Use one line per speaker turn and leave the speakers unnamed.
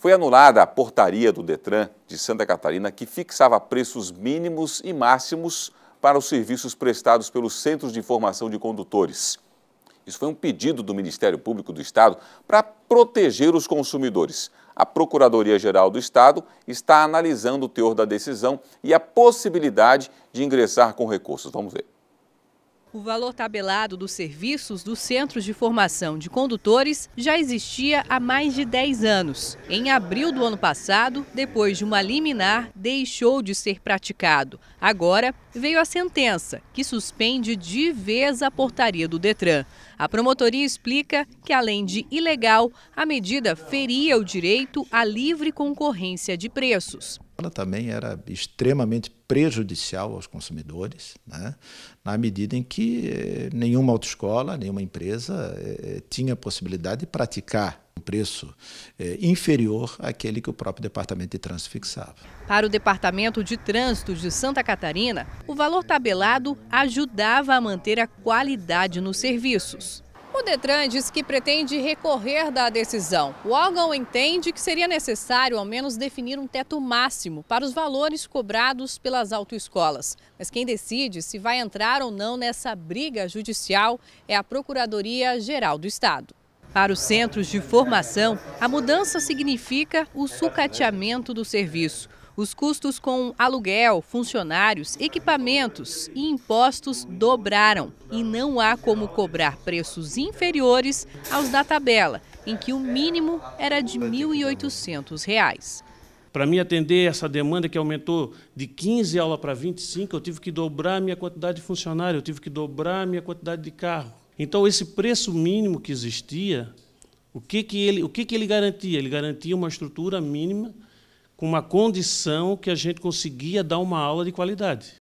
Foi anulada a portaria do Detran de Santa Catarina que fixava preços mínimos e máximos para os serviços prestados pelos Centros de Informação de Condutores. Isso foi um pedido do Ministério Público do Estado para proteger os consumidores. A Procuradoria-Geral do Estado está analisando o teor da decisão e a possibilidade de ingressar com recursos. Vamos ver.
O valor tabelado dos serviços dos centros de formação de condutores já existia há mais de 10 anos. Em abril do ano passado, depois de uma liminar, deixou de ser praticado. Agora veio a sentença, que suspende de vez a portaria do Detran. A promotoria explica que, além de ilegal, a medida feria o direito à livre concorrência de preços
ela também era extremamente prejudicial aos consumidores, né? na medida em que eh, nenhuma autoescola, nenhuma empresa eh, eh, tinha possibilidade de praticar um preço inferior àquele que o próprio Departamento de Trânsito fixava.
Para o Departamento de Trânsito de Santa Catarina, o valor tabelado ajudava a manter a qualidade nos serviços. O Detran diz que pretende recorrer da decisão. O órgão entende que seria necessário ao menos definir um teto máximo para os valores cobrados pelas autoescolas. Mas quem decide se vai entrar ou não nessa briga judicial é a Procuradoria-Geral do Estado. Para os centros de formação, a mudança significa o sucateamento do serviço. Os custos com aluguel, funcionários, equipamentos e impostos dobraram e não há como cobrar preços inferiores aos da tabela, em que o mínimo era de R$ 1.800.
Para me atender essa demanda que aumentou de 15 aulas para 25, eu tive que dobrar a minha quantidade de funcionário, eu tive que dobrar a minha quantidade de carro. Então esse preço mínimo que existia, o que que ele, o que que ele garantia? Ele garantia uma estrutura mínima com uma condição que a gente conseguia dar uma aula de qualidade.